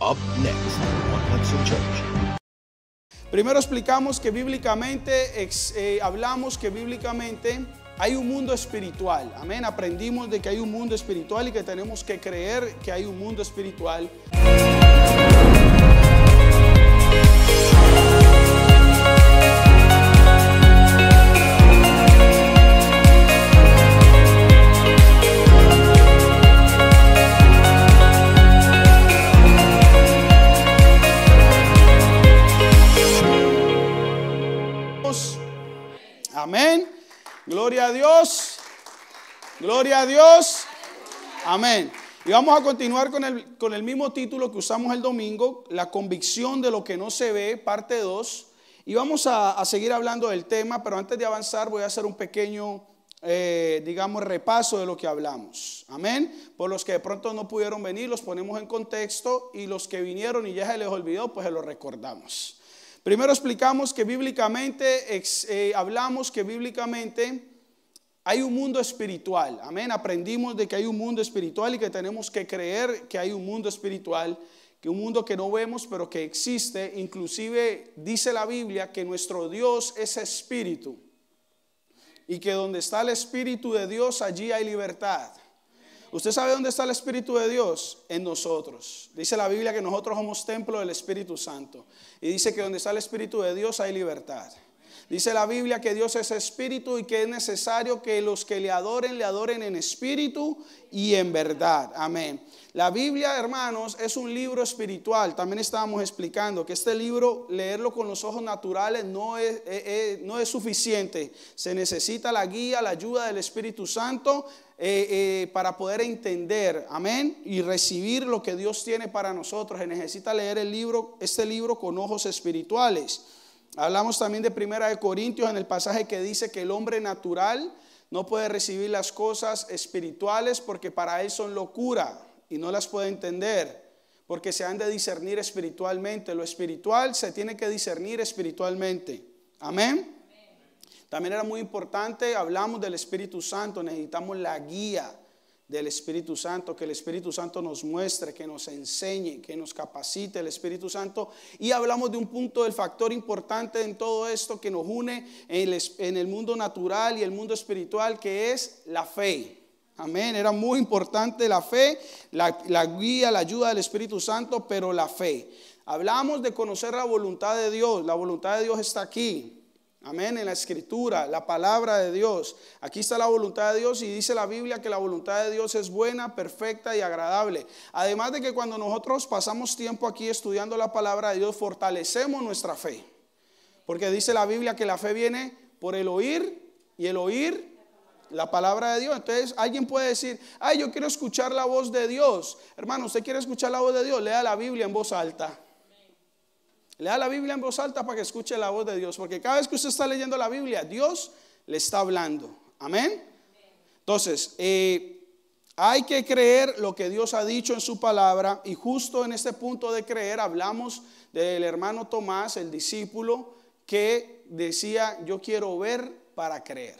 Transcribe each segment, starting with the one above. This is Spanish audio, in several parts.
Up next Primero explicamos que bíblicamente, eh, hablamos que bíblicamente hay un mundo espiritual. Amén. Aprendimos de que hay un mundo espiritual y que tenemos que creer que hay un mundo espiritual. Gloria a Dios. Gloria a Dios. Amén. Y vamos a continuar con el, mismo título que usamos el domingo, la convicción de lo que no se ve, parte 2. Y vamos a, seguir hablando del tema, pero antes de avanzar voy a hacer un pequeño eh, digamos, repaso de lo que hablamos. Amén. Por los que de pronto no pudieron venir, los ponemos en contexto y los que vinieron y ya se les olvidó, pues se los recordamos. Primero explicamos que bíblicamente, eh, hablamos que bíblicamente hay un mundo espiritual. Amén. Aprendimos de que hay un mundo espiritual y que tenemos que creer que hay un mundo espiritual, que un mundo que no vemos pero que existe. Inclusive dice la Biblia que nuestro Dios es espíritu y que donde está el espíritu de Dios allí hay libertad. ¿Usted sabe dónde está el Espíritu de Dios? En nosotros. Dice la Biblia que nosotros somos templo del Espíritu Santo. Y dice que donde está el Espíritu de Dios hay libertad. Dice la Biblia que Dios es espíritu y que es necesario que los que le adoren, le adoren en espíritu y en verdad. Amén. La Biblia, hermanos, es un libro espiritual. También estábamos explicando que este libro, leerlo con los ojos naturales no es, eh, eh, suficiente. Se necesita la guía, la ayuda del Espíritu Santo eh, para poder entender, amén, y recibir lo que Dios tiene para nosotros. Se necesita leer el libro, este libro con ojos espirituales. Hablamos también de Primera de Corintios en el pasaje que dice que el hombre natural no puede recibir las cosas espirituales porque para él son locura y no las puede entender, porque se han de discernir espiritualmente. Lo espiritual se tiene que discernir espiritualmente. Amén. También era muy importante, hablamos del Espíritu Santo, necesitamos la guía del Espíritu Santo, que el Espíritu Santo nos muestre, que nos enseñe, que nos capacite el Espíritu Santo. Y hablamos de un punto, del factor importante en todo esto que nos une en el, mundo natural y el mundo espiritual, que es la fe. Amén, era muy importante la fe, la guía, la ayuda del Espíritu Santo, pero la fe. Hablamos de conocer la voluntad de Dios, la voluntad de Dios está aquí, Amén, en la escritura, la palabra de Dios. Aquí está la voluntad de Dios y dice la Biblia que la voluntad de Dios es buena, perfecta y agradable. Además de que cuando nosotros pasamos tiempo aquí estudiando la palabra de Dios, fortalecemos nuestra fe. Porque dice la Biblia que la fe viene por el oír y el oír la palabra de Dios. Entonces alguien puede decir, ay, yo quiero escuchar la voz de Dios. Hermano, usted quiere escuchar la voz de Dios, lea la Biblia en voz alta. Lea la Biblia en voz alta para que escuche la voz de Dios, porque cada vez que usted está leyendo la Biblia, Dios le está hablando. Amén. Entonces, eh, hay que creer lo que Dios ha dicho en su palabra y justo en este punto de creer hablamos del hermano Tomás, el discípulo, que decía, yo quiero ver para creer.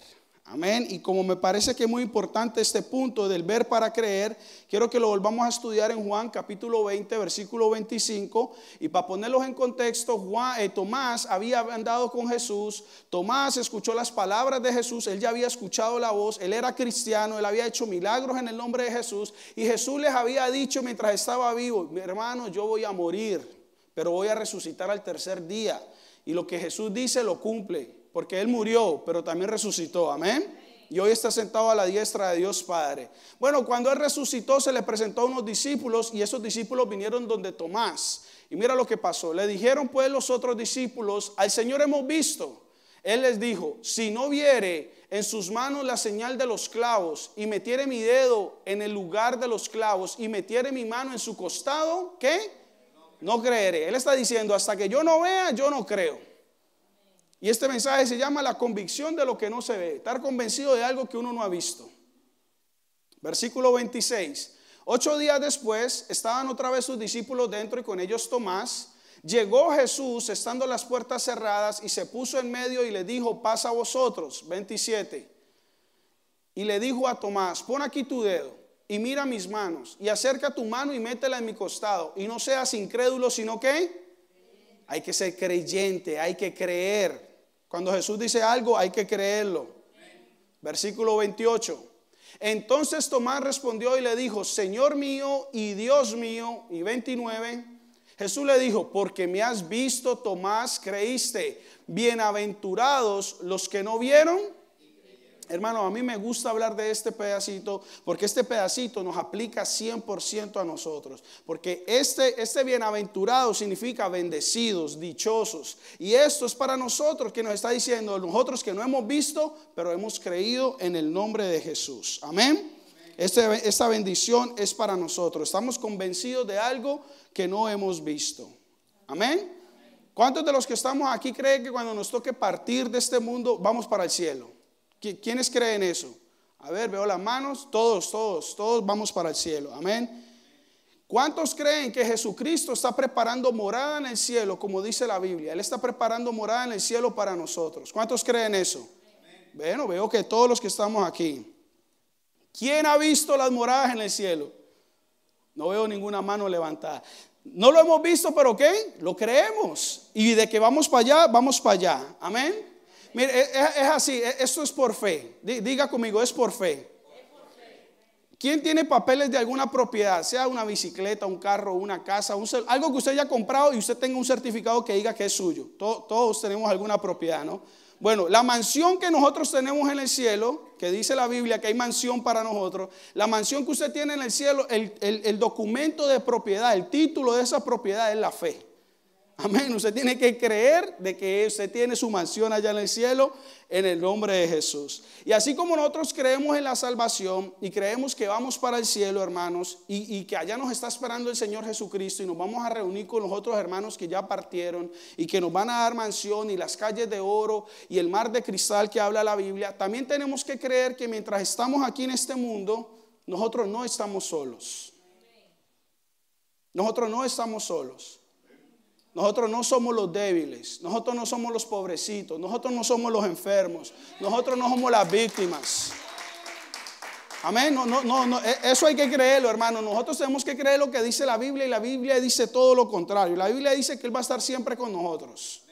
Amén. Y como me parece que es muy importante este punto del ver para creer, quiero que lo volvamos a estudiar en Juan capítulo 20, versículo 25. Y para ponerlos en contexto, Juan, eh, Tomás había andado con Jesús, Tomás escuchó las palabras de Jesús, él ya había escuchado la voz, él era cristiano, él había hecho milagros en el nombre de Jesús. Y Jesús les había dicho mientras estaba vivo, mi hermano, yo voy a morir, pero voy a resucitar al tercer día. Y lo que Jesús dice lo cumple porque Él murió, pero también resucitó, amén. Y hoy está sentado a la diestra de Dios Padre. Bueno, cuando Él resucitó se le presentó a unos discípulos y esos discípulos vinieron donde Tomás. Y mira lo que pasó. Le dijeron pues los otros discípulos, al Señor hemos visto. Él les dijo, si no viere en sus manos la señal de los clavos y metiere mi dedo en el lugar de los clavos y metiere mi mano en su costado, ¿qué? No creeré. Él está diciendo, hasta que yo no vea, yo no creo. Y este mensaje se llama la convicción de lo que no se ve, estar convencido de algo que uno no ha visto. Versículo 26. Ocho días después estaban otra vez sus discípulos dentro y con ellos Tomás. Llegó Jesús estando las puertas cerradas y se puso en medio y le dijo, pasa a vosotros. 27. Y le dijo a Tomás, pon aquí tu dedo y mira mis manos y acerca tu mano y métela en mi costado y no seas incrédulo, sino que hay que ser creyente, hay que creer. Cuando Jesús dice algo, hay que creerlo. Versículo 28. Entonces Tomás respondió y le dijo, Señor mío y Dios mío, y 29, Jesús le dijo, porque me has visto, Tomás, creíste, bienaventurados los que no vieron hermano, a mí me gusta hablar de este pedacito porque este pedacito nos aplica 100% a nosotros. Porque este, este bienaventurado significa bendecidos, dichosos. Y esto es para nosotros que nos está diciendo, nosotros que no hemos visto, pero hemos creído en el nombre de Jesús. Amén. Este, esta bendición es para nosotros. Estamos convencidos de algo que no hemos visto. Amén. ¿Cuántos de los que estamos aquí creen que cuando nos toque partir de este mundo vamos para el cielo? ¿Quiénes creen eso? A ver, veo las manos. Todos, todos, todos vamos para el cielo. Amén. ¿Cuántos creen que Jesucristo está preparando morada en el cielo, como dice la Biblia? Él está preparando morada en el cielo para nosotros. ¿Cuántos creen eso? Bueno, veo que todos los que estamos aquí. ¿Quién ha visto las moradas en el cielo? No veo ninguna mano levantada. No lo hemos visto, pero ¿qué? Lo creemos. Y de que vamos para allá, vamos para allá. Amén. Mire, es, así, e, esto es por fe. Diga conmigo, es por fe. ¿Quién tiene papeles de alguna propiedad? Sea una bicicleta, un carro, una casa, algo que usted haya comprado y usted tenga un certificado que diga que es suyo. todos tenemos alguna propiedad, ¿no? Bueno, la mansión que nosotros tenemos en el cielo, que dice la Biblia que hay mansión para nosotros, la mansión que usted tiene en el cielo, el documento de propiedad, el título de esa propiedad es la fe. Amén. Usted tiene que creer de que usted tiene su mansión allá en el cielo en el nombre de Jesús. Y así como nosotros creemos en la salvación y creemos que vamos para el cielo, hermanos, y, que allá nos está esperando el Señor Jesucristo y nos vamos a reunir con los otros hermanos que ya partieron y que nos van a dar mansión y las calles de oro y el mar de cristal que habla la Biblia, también tenemos que creer que mientras estamos aquí en este mundo, nosotros no estamos solos. Nosotros no estamos solos. Nosotros no somos los débiles, nosotros no somos los pobrecitos, nosotros no somos los enfermos, nosotros no somos las víctimas. Amén. No, no, no, no, e, Eso hay que creerlo, hermano. Nosotros tenemos que creer lo que dice la Biblia y la Biblia dice todo lo contrario. La Biblia dice que Él va a estar siempre con nosotros.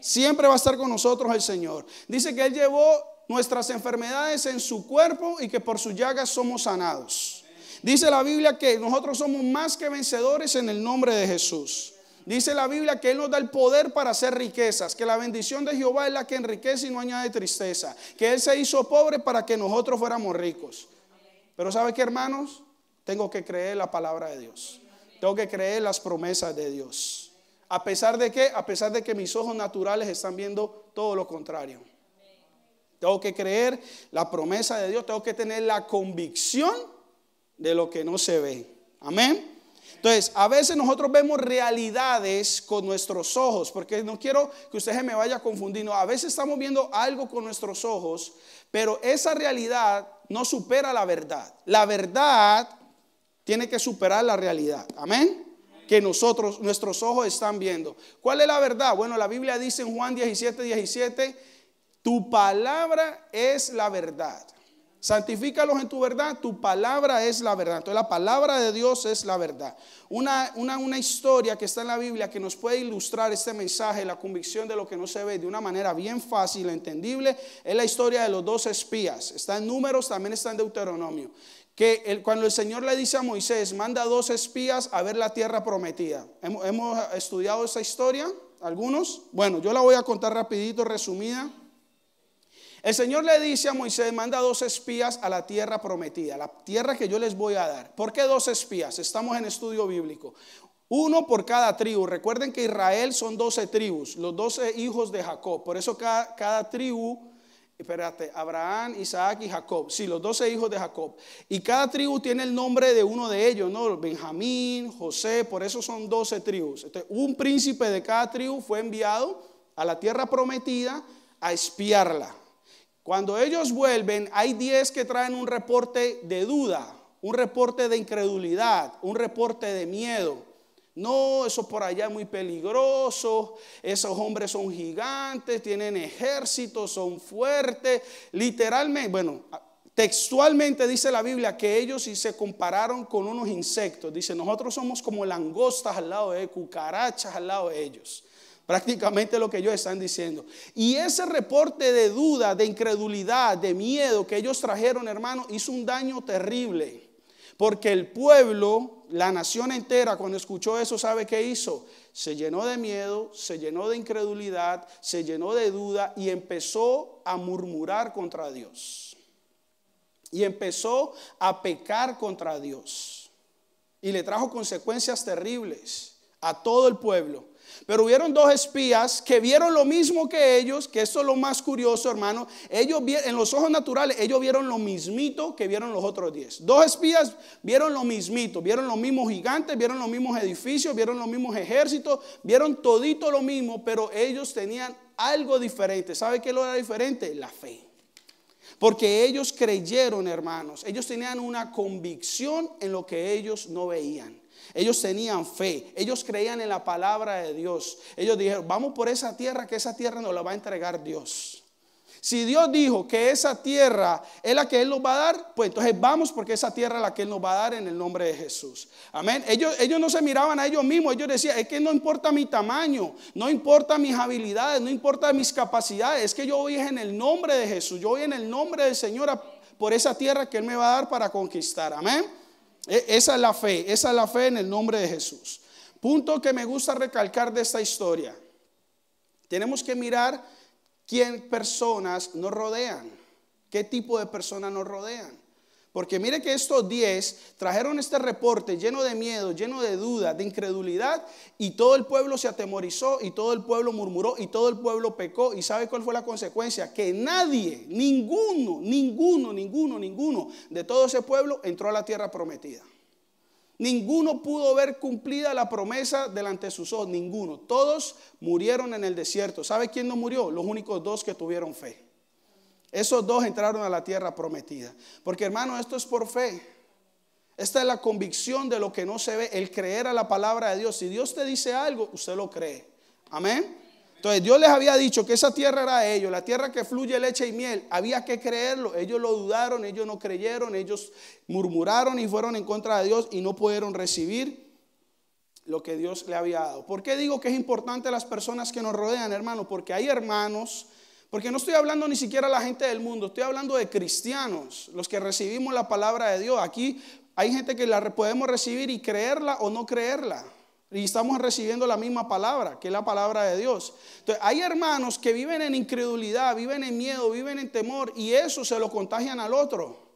Siempre va a estar con nosotros el Señor. Dice que Él llevó nuestras enfermedades en su cuerpo y que por sus llagas somos sanados. Dice la Biblia que nosotros somos más que vencedores en el nombre de Jesús. Dice la Biblia que Él nos da el poder para hacer riquezas, que la bendición de Jehová es la que enriquece y no añade tristeza, que Él se hizo pobre para que nosotros fuéramos ricos. Pero ¿sabe qué, hermanos? Tengo que creer la palabra de Dios. Tengo que creer las promesas de Dios. A pesar de que, a pesar de que mis ojos naturales están viendo todo lo contrario. Tengo que creer la promesa de Dios, tengo que tener la convicción de lo que no se ve. Amén. Entonces, a veces nosotros vemos realidades con nuestros ojos, porque no quiero que ustedes me vaya confundiendo. A veces estamos viendo algo con nuestros ojos, pero esa realidad no supera la verdad. La verdad tiene que superar la realidad. Amén que nosotros, nuestros ojos están viendo. ¿Cuál es la verdad? Bueno, la Biblia dice en Juan 17, 17, tu palabra es la verdad. Santifícalos en tu verdad, tu palabra es la verdad. Entonces la palabra de Dios es la verdad. Una, una, una, historia que está en la Biblia que nos puede ilustrar este mensaje, la convicción de lo que no se ve de una manera bien fácil, entendible, es la historia de los dos espías. Está en números, también está en Deuteronomio. Que cuando el Señor le dice a Moisés, manda dos espías a ver la tierra prometida. ¿Hemos, hemos estudiado esa historia? ¿Algunos? Bueno, yo la voy a contar rapidito, resumida. El Señor le dice a Moisés, manda dos espías a la tierra prometida, la tierra que yo les voy a dar. ¿Por qué dos espías? Estamos en estudio bíblico. Uno por cada tribu. Recuerden que Israel son doce tribus, los doce hijos de Jacob. Por eso cada, tribu espérate, Abraham, Isaac y Jacob, sí, los doce hijos de Jacob. Y cada tribu tiene el nombre de uno de ellos, ¿no? Benjamín, José, por eso son doce tribus. un príncipe de cada tribu fue enviado a la tierra prometida a espiarla. Cuando ellos vuelven, hay 10 que traen un reporte de duda, un reporte de incredulidad, un reporte de miedo. No, eso por allá es muy peligroso. Esos hombres son gigantes, tienen ejércitos, son fuertes. Literalmente, bueno, textualmente dice la Biblia que ellos sí se compararon con unos insectos. Dice, nosotros somos como langostas al lado de cucarachas al lado de ellos. Prácticamente lo que ellos están diciendo. Y ese reporte de duda, de incredulidad, de miedo que ellos trajeron, hermano, hizo un daño terrible. Porque el pueblo, la nación entera, cuando escuchó eso, ¿sabe qué hizo? Se llenó de miedo, se llenó de incredulidad, se llenó de duda y empezó a murmurar contra Dios. Y empezó a pecar contra Dios. Y le trajo consecuencias terribles a todo el pueblo. Pero hubieron dos espías que vieron lo mismo que ellos, que eso es lo más curioso, hermano. Ellos en los ojos naturales, ellos vieron lo mismito que vieron los otros diez. Dos espías vieron lo mismito, vieron los mismos gigantes, vieron los mismos edificios, vieron los mismos ejércitos, vieron todito lo mismo, pero ellos tenían algo diferente. ¿Sabe qué lo era diferente? La fe. Porque ellos creyeron, hermanos. Ellos tenían una convicción en lo que ellos no veían. Ellos tenían fe, ellos creían en la palabra de Dios. Ellos dijeron, vamos por esa tierra, que esa tierra nos la va a entregar Dios. Si Dios dijo que esa tierra es la que Él nos va a dar, pues entonces vamos porque esa tierra es la que Él nos va a dar en el nombre de Jesús. Amén. Ellos, ellos no se miraban a ellos mismos, ellos decían, es que no importa mi tamaño, no importa mis habilidades, no importa mis capacidades, es que yo voy en el nombre de Jesús, yo voy en el nombre del Señor por esa tierra que Él me va a dar para conquistar. Amén. E, esa es la fe, esa es la fe en el nombre de Jesús. Punto que me gusta recalcar de esta historia. Tenemos que mirar quién personas nos rodean, qué tipo de personas nos rodean. Porque mire que estos 10 trajeron este reporte lleno de miedo, lleno de duda, de incredulidad, y todo el pueblo se atemorizó, y todo el pueblo murmuró, y todo el pueblo pecó. ¿Y sabe cuál fue la consecuencia? Que nadie, ninguno, ninguno, ninguno, ninguno de todo ese pueblo entró a la tierra prometida. Ninguno pudo ver cumplida la promesa delante de sus ojos, ninguno. Todos murieron en el desierto. ¿Sabe quién no murió? Los únicos dos que tuvieron fe. Esos dos entraron a la tierra prometida. Porque hermano, esto es por fe. Esta es la convicción de lo que no se ve, el creer a la palabra de Dios. Si Dios te dice algo, usted lo cree. Amén. Entonces Dios les había dicho que esa tierra era de ellos, la tierra que fluye leche y miel. Había que creerlo. Ellos lo dudaron, ellos no creyeron, ellos murmuraron y fueron en contra de Dios y no pudieron recibir lo que Dios le había dado. ¿Por qué digo que es importante las personas que nos rodean, hermano? Porque hay hermanos porque no estoy hablando ni siquiera a la gente del mundo, estoy hablando de cristianos, los que recibimos la palabra de Dios. Aquí hay gente que la podemos recibir y creerla o no creerla. Y estamos recibiendo la misma palabra, que es la palabra de Dios. Entonces, hay hermanos que viven en incredulidad, viven en miedo, viven en temor, y eso se lo contagian al otro.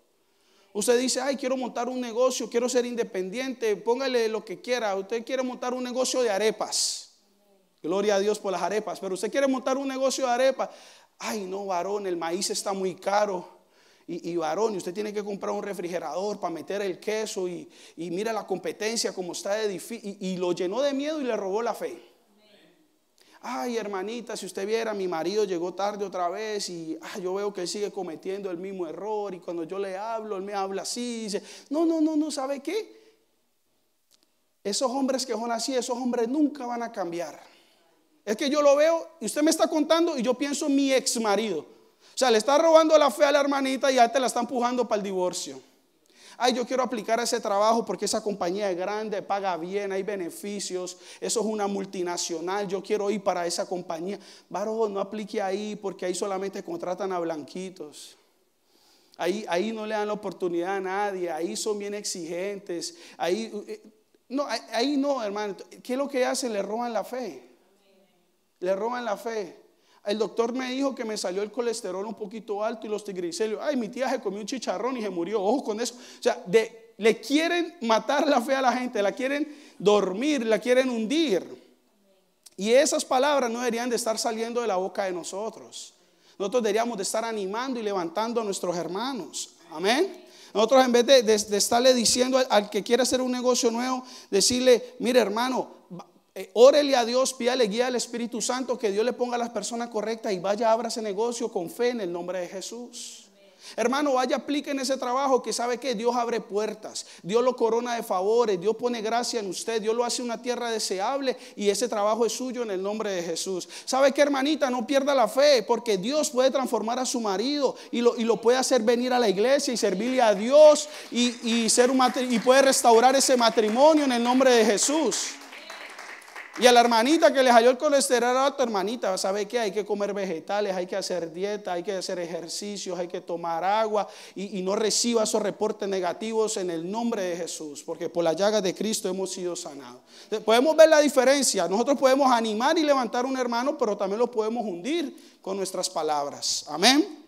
Usted dice, ay, quiero montar un negocio, quiero ser independiente, póngale lo que quiera. Usted quiere montar un negocio de arepas. Gloria a Dios por las arepas, pero usted quiere montar un negocio de arepas ay no, varón, el maíz está muy caro. Y, varón, y usted tiene que comprar un refrigerador para meter el queso y, mira la competencia como está de difícil. Y, lo llenó de miedo y le robó la fe. Ay, hermanita, si usted viera, mi marido llegó tarde otra vez y ah, yo veo que él sigue cometiendo el mismo error y cuando yo le hablo, él me habla así. Y dice, no, no, no, no, ¿sabe qué? Esos hombres que son así, esos hombres nunca van a cambiar. Es que yo lo veo y usted me está contando y yo pienso mi ex marido. O sea, le está robando la fe a la hermanita y ya te la está empujando para el divorcio. Ay, yo quiero aplicar ese trabajo porque esa compañía es grande, paga bien, hay beneficios, eso es una multinacional, yo quiero ir para esa compañía. Varo, no aplique ahí porque ahí solamente contratan a blanquitos. Ahí, ahí no le dan la oportunidad a nadie, ahí son bien exigentes, ahí eh, no, ahí no, hermano. ¿Qué es lo que hacen? Le roban la fe le roban la fe. El doctor me dijo que me salió el colesterol un poquito alto y los triglicéridos. Ay, mi tía se comió un chicharrón y se murió. Ojo con eso. O sea, le quieren matar la fe a la gente, la quieren dormir, la quieren hundir. Y esas palabras no deberían de estar saliendo de la boca de nosotros. Nosotros deberíamos de estar animando y levantando a nuestros hermanos. Amén. Nosotros en vez de, estarle diciendo al, al, que quiere hacer un negocio nuevo, decirle, mire hermano, eh, órele a Dios, pídale guía al Espíritu Santo, que Dios le ponga a las personas correctas y vaya, abra ese negocio con fe en el nombre de Jesús. Hermano, vaya, aplique en ese trabajo que sabe que Dios abre puertas, Dios lo corona de favores, Dios pone gracia en usted, Dios lo hace una tierra deseable y ese trabajo es suyo en el nombre de Jesús. ¿Sabe que hermanita? No pierda la fe porque Dios puede transformar a su marido y lo, puede hacer venir a la iglesia y servirle a Dios y, ser un y puede restaurar ese matrimonio en el nombre de Jesús. Y a la hermanita que les halló el colesterol a tu hermanita, sabe que hay que comer vegetales, hay que hacer dieta, hay que hacer ejercicios, hay que tomar agua y, y no reciba esos reportes negativos en el nombre de Jesús, porque por la llaga de Cristo hemos sido sanados. Podemos ver la diferencia, nosotros podemos animar y levantar a un hermano, pero también lo podemos hundir con nuestras palabras. Amén.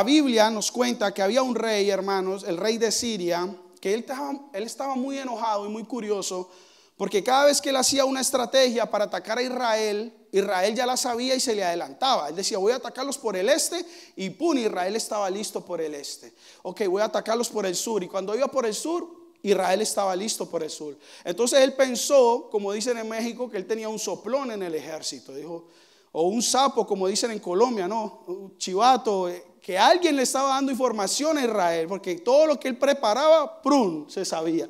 La Biblia nos cuenta que había un rey, hermanos, el rey de Siria, que él estaba, él estaba muy enojado y muy curioso, porque cada vez que él hacía una estrategia para atacar a Israel, Israel ya la sabía y se le adelantaba. Él decía, voy a atacarlos por el este y pum, Israel estaba listo por el este. Ok, voy a atacarlos por el sur. Y cuando iba por el sur, Israel estaba listo por el sur. Entonces él pensó, como dicen en México, que él tenía un soplón en el ejército. Dijo, o un sapo, como dicen en Colombia, ¿no? Un chivato, eh, que alguien le estaba dando información a Israel, porque todo lo que él preparaba, prun, se sabía.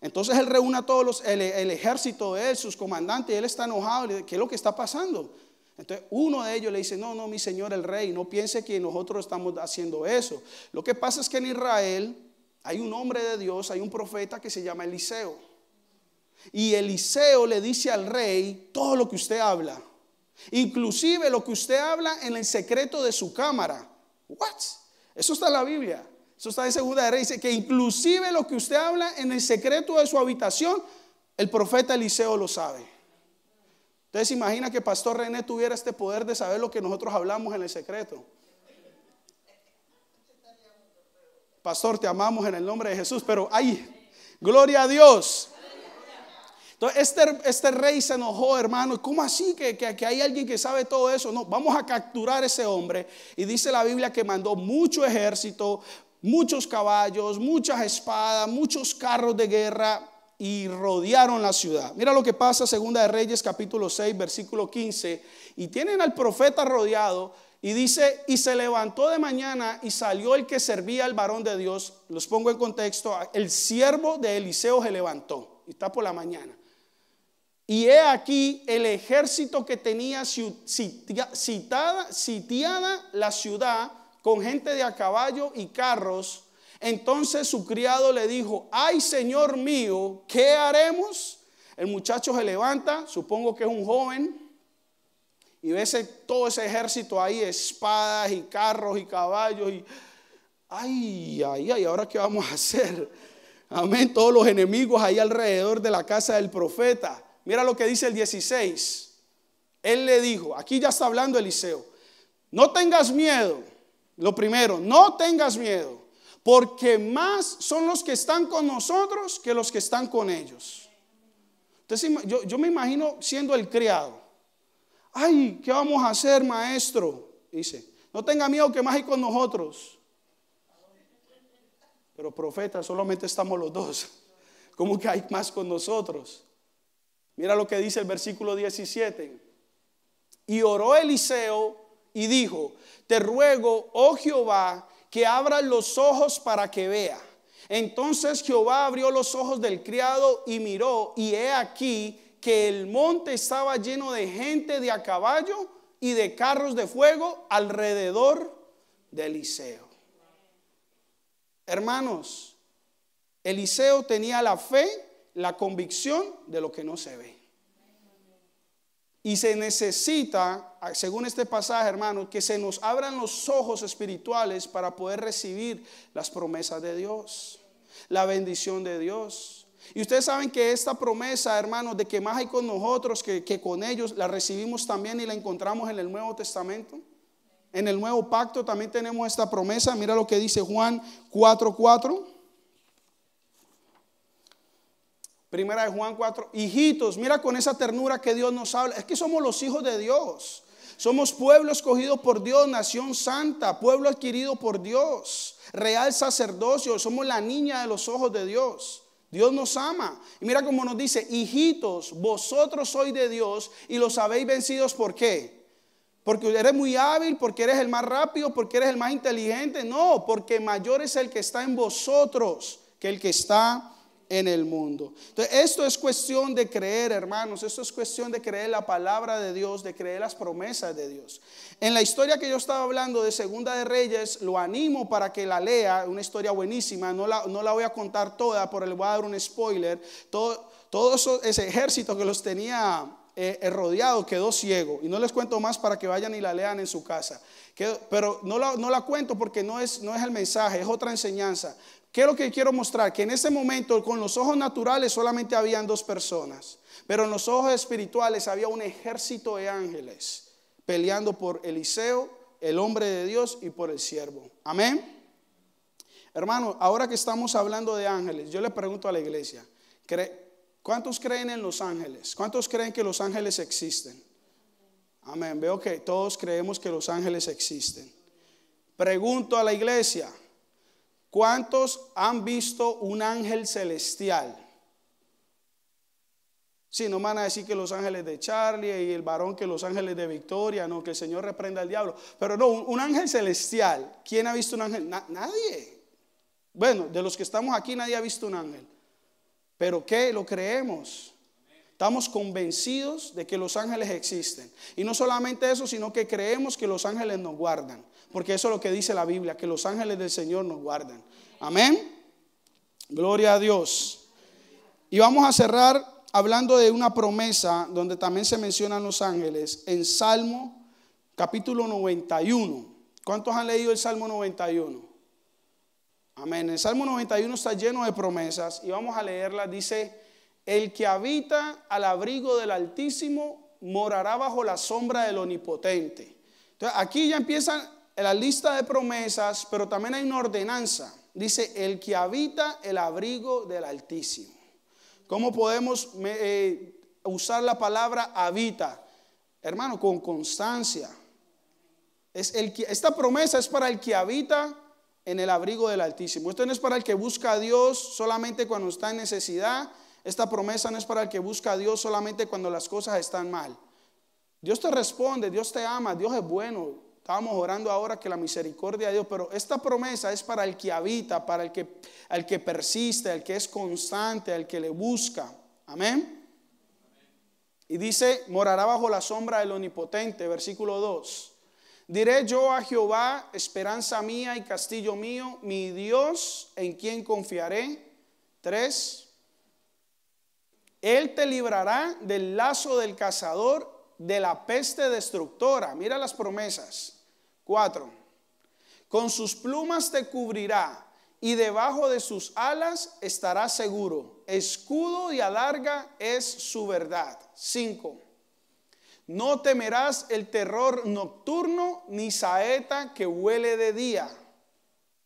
Entonces él reúne a todos los, el, ejército de él, sus comandantes, él está enojado, le ¿qué es lo que está pasando? Entonces uno de ellos le dice, no, no, mi señor el rey, no piense que nosotros estamos haciendo eso. Lo que pasa es que en Israel hay un hombre de Dios, hay un profeta que se llama Eliseo. Y Eliseo le dice al rey todo lo que usted habla, inclusive lo que usted habla en el secreto de su cámara. What? Eso está en la Biblia. Eso está en Segunda de Reyes. Dice que inclusive lo que usted habla en el secreto de su habitación, el profeta Eliseo lo sabe. se imagina que Pastor René tuviera este poder de saber lo que nosotros hablamos en el secreto. Pastor, te amamos en el nombre de Jesús, pero ay, gloria a Dios. Entonces, este, este, rey se enojó, hermano. ¿Cómo así que, hay alguien que sabe todo eso? No, vamos a capturar a ese hombre. Y dice la Biblia que mandó mucho ejército, muchos caballos, muchas espadas, muchos carros de guerra y rodearon la ciudad. Mira lo que pasa, Segunda de Reyes, capítulo 6, versículo 15. Y tienen al profeta rodeado. Y dice, y se levantó de mañana y salió el que servía al varón de Dios. Los pongo en contexto. El siervo de Eliseo se levantó. Y está por la mañana y he aquí el ejército que tenía sitiada la ciudad con gente de a caballo y carros. Entonces su criado le dijo, ay Señor mío, ¿qué haremos? El muchacho se levanta, supongo que es un joven, y ve todo ese ejército ahí, espadas y carros y caballos, y ay, ay, ay, ahora qué vamos a hacer. Amén, todos los enemigos ahí alrededor de la casa del profeta. Mira lo que dice el 16. Él le dijo, aquí ya está hablando Eliseo, no tengas miedo. Lo primero, no tengas miedo, porque más son los que están con nosotros que los que están con ellos. Entonces yo, me imagino siendo el criado. Ay, ¿qué vamos a hacer, maestro? Dice, no tenga miedo que más hay con nosotros. Pero profeta, solamente estamos los dos. ¿Cómo que hay más con nosotros? Mira lo que dice el versículo 17. Y oró Eliseo y dijo, te ruego, oh Jehová, que abra los ojos para que vea. Entonces Jehová abrió los ojos del criado y miró, y he aquí que el monte estaba lleno de gente de a caballo y de carros de fuego alrededor de Eliseo. Hermanos, Eliseo tenía la fe la convicción de lo que no se ve. Y se necesita, ah, según este pasaje, hermano, que se nos abran los ojos espirituales para poder recibir las promesas de Dios, la bendición de Dios. Y ustedes saben que esta promesa, hermanos, de que más hay con nosotros que, que con ellos, la recibimos también y la encontramos en el Nuevo Testamento. En el Nuevo Pacto también tenemos esta promesa. Mira lo que dice Juan 4:4. Primera de Juan 4, hijitos, mira con esa ternura que Dios nos habla. Es que somos los hijos de Dios. Somos pueblo escogido por Dios, nación santa, pueblo adquirido por Dios, real sacerdocio. Somos la niña de los ojos de Dios. Dios nos ama. Y mira cómo nos dice, hijitos, vosotros sois de Dios y los habéis vencidos. ¿Por qué? Porque eres muy hábil, porque eres el más rápido, porque eres el más inteligente. No, porque mayor es el que está en vosotros que el que está en el mundo. Entonces, esto es cuestión de creer, hermanos, esto es cuestión de creer la palabra de Dios, de creer las promesas de Dios. En la historia que yo estaba hablando de Segunda de Reyes, lo animo para que la lea, una historia buenísima, no la, no la voy a contar toda, por le voy a dar un spoiler. Todo, todo ese ejército que los tenía eh, eh, rodeado quedó ciego, y no les cuento más para que vayan y la lean en su casa. pero no la, no la, cuento porque no es, no es el mensaje, es otra enseñanza. ¿Qué es lo que quiero mostrar? Que en ese momento con los ojos naturales solamente habían dos personas, pero en los ojos espirituales había un ejército de ángeles peleando por Eliseo, el hombre de Dios y por el siervo. Amén. Hermano, ahora que estamos hablando de ángeles, yo le pregunto a la iglesia, ¿cuántos creen en los ángeles? ¿Cuántos creen que los ángeles existen? Amén. Veo que todos creemos que los ángeles existen. Pregunto a la iglesia, ¿Cuántos han visto un ángel celestial? Si sí, no van a decir que los ángeles de Charlie y el varón que los ángeles de Victoria, no, que el Señor reprenda al diablo. Pero no, un, ángel celestial. ¿Quién ha visto un ángel? nadie. Bueno, de los que estamos aquí nadie ha visto un ángel. Pero ¿qué? Lo creemos. Estamos convencidos de que los ángeles existen. Y no solamente eso, sino que creemos que los ángeles nos guardan porque eso es lo que dice la Biblia, que los ángeles del Señor nos guardan. Amén. Gloria a Dios. Y vamos a cerrar hablando de una promesa donde también se mencionan los ángeles en Salmo capítulo 91. ¿Cuántos han leído el Salmo 91? Amén. El Salmo 91 está lleno de promesas y vamos a leerla. Dice, el que habita al abrigo del Altísimo morará bajo la sombra del Omnipotente. Entonces aquí ya empiezan en la lista de promesas, pero también hay una ordenanza. Dice, el que habita el abrigo del Altísimo. ¿Cómo podemos eh, usar la palabra habita? Hermano, con constancia. Es el esta promesa es para el que habita en el abrigo del Altísimo. Esto no es para el que busca a Dios solamente cuando está en necesidad. Esta promesa no es para el que busca a Dios solamente cuando las cosas están mal. Dios te responde, Dios te ama, Dios es bueno, Estábamos orando ahora que la misericordia de Dios, pero esta promesa es para el que habita, para el que, el que persiste, el que es constante, al que le busca. Amén. Y dice, morará bajo la sombra del Omnipotente, versículo 2. Diré yo a Jehová, esperanza mía y castillo mío, mi Dios, en quien confiaré. 3. Él te librará del lazo del cazador de la peste destructora. Mira las promesas. Cuatro. Con sus plumas te cubrirá y debajo de sus alas estarás seguro. Escudo y alarga es su verdad. Cinco. No temerás el terror nocturno ni saeta que huele de día.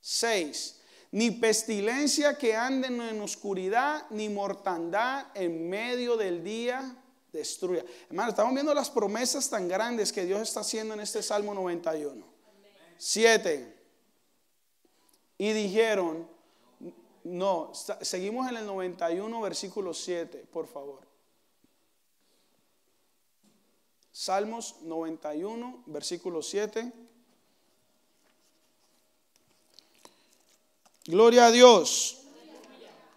Seis. Ni pestilencia que ande en oscuridad, ni mortandad en medio del día destruya. Hermano, estamos viendo las promesas tan grandes que Dios está haciendo en este Salmo 91. 7. Y dijeron, no, seguimos en el 91, versículo 7, por favor. Salmos 91, versículo 7. Gloria a Dios.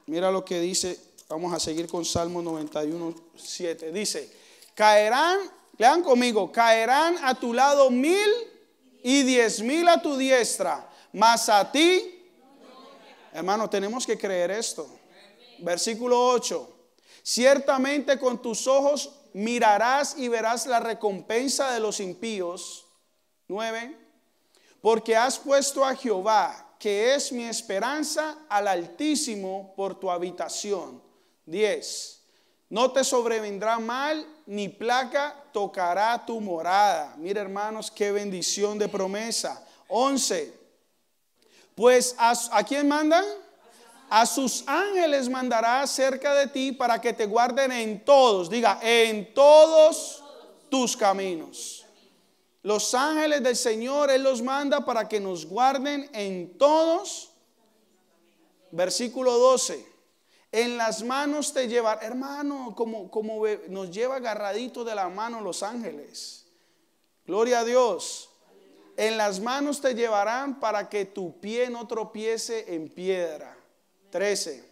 Mira lo que dice Vamos a seguir con Salmo 91, 7. Dice, caerán, lean conmigo, caerán a tu lado mil y diez mil a tu diestra, mas a ti, hermano, tenemos que creer esto. Versículo 8, ciertamente con tus ojos mirarás y verás la recompensa de los impíos. 9. Porque has puesto a Jehová, que es mi esperanza, al Altísimo por tu habitación. 10. No te sobrevendrá mal, ni placa tocará tu morada. Mira hermanos, qué bendición de promesa. 11. Pues a, quien quién mandan? A sus ángeles mandará cerca de ti para que te guarden en todos, diga, en todos tus caminos. Los ángeles del Señor, Él los manda para que nos guarden en todos. Versículo 12. En las manos te llevarán. hermano, como, nos lleva agarradito de la mano los ángeles. Gloria a Dios. En las manos te llevarán para que tu pie no tropiece en piedra. 13.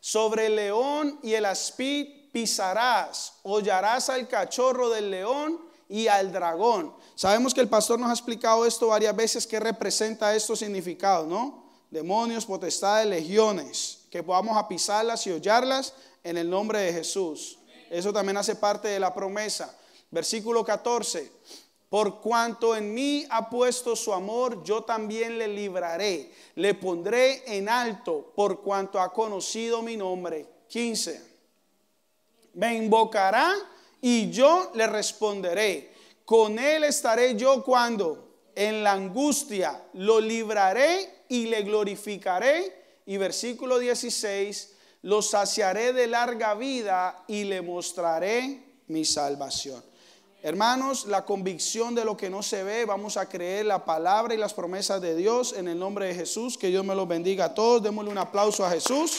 Sobre el león y el aspid pisarás, hollarás al cachorro del león y al dragón. Sabemos que el pastor nos ha explicado esto varias veces, que representa estos significados, ¿no? Demonios, potestades, legiones que podamos apisarlas y hollarlas en el nombre de Jesús. Eso también hace parte de la promesa. Versículo 14. Por cuanto en mí ha puesto su amor, yo también le libraré, le pondré en alto por cuanto ha conocido mi nombre. 15. Me invocará y yo le responderé. Con él estaré yo cuando en la angustia lo libraré y le glorificaré y versículo 16, lo saciaré de larga vida y le mostraré mi salvación. Hermanos, la convicción de lo que no se ve, vamos a creer la palabra y las promesas de Dios en el nombre de Jesús. Que Dios me los bendiga a todos. Démosle un aplauso a Jesús.